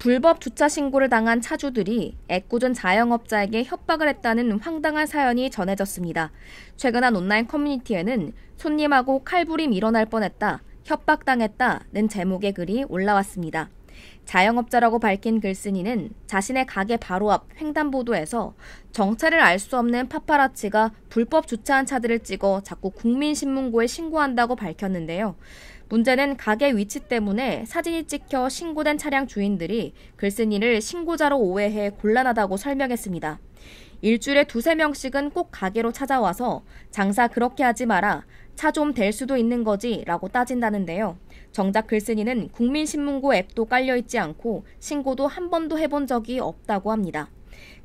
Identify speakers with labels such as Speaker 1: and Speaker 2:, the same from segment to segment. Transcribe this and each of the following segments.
Speaker 1: 불법 주차 신고를 당한 차주들이 애꿎은 자영업자에게 협박을 했다는 황당한 사연이 전해졌습니다. 최근 한 온라인 커뮤니티에는 손님하고 칼부림 일어날 뻔했다, 협박당했다는 제목의 글이 올라왔습니다. 자영업자라고 밝힌 글쓴이는 자신의 가게 바로 앞 횡단보도에서 정체를 알 수 없는 파파라치가 불법 주차한 차들을 찍어 자꾸 국민신문고에 신고한다고 밝혔는데요. 문제는 가게 위치 때문에 사진이 찍혀 신고된 차량 주인들이 글쓴이를 신고자로 오해해 곤란하다고 설명했습니다. 일주일에 두세 명씩은 꼭 가게로 찾아와서 장사 그렇게 하지 마라. 차 좀 될 수도 있는 거지 라고 따진다는데요. 정작 글쓴이는 국민신문고 앱도 깔려있지 않고 신고도 한 번도 해본 적이 없다고 합니다.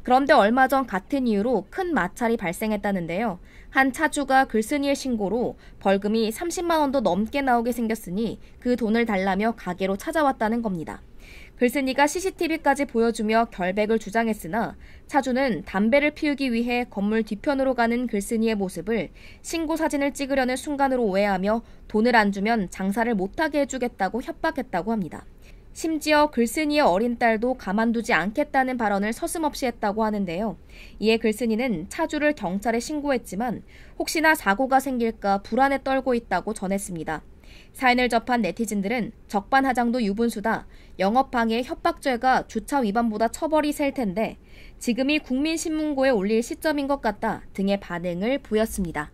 Speaker 1: 그런데 얼마 전 같은 이유로 큰 마찰이 발생했다는데요. 한 차주가 글쓴이의 신고로 벌금이 30만 원도 넘게 나오게 생겼으니 그 돈을 달라며 가게로 찾아왔다는 겁니다. 글쓴이가 CCTV까지 보여주며 결백을 주장했으나 차주는 담배를 피우기 위해 건물 뒤편으로 가는 글쓴이의 모습을 신고 사진을 찍으려는 순간으로 오해하며 돈을 안 주면 장사를 못하게 해주겠다고 협박했다고 합니다. 심지어 글쓴이의 어린 딸도 가만두지 않겠다는 발언을 서슴없이 했다고 하는데요. 이에 글쓴이는 차주를 경찰에 신고했지만 혹시나 사고가 생길까 불안에 떨고 있다고 전했습니다. 사인을 접한 네티즌들은 적반하장도 유분수다. 영업방해 협박죄가 주차 위반보다 처벌이 셀 텐데 지금이 국민신문고에 올릴 시점인 것 같다 등의 반응을 보였습니다.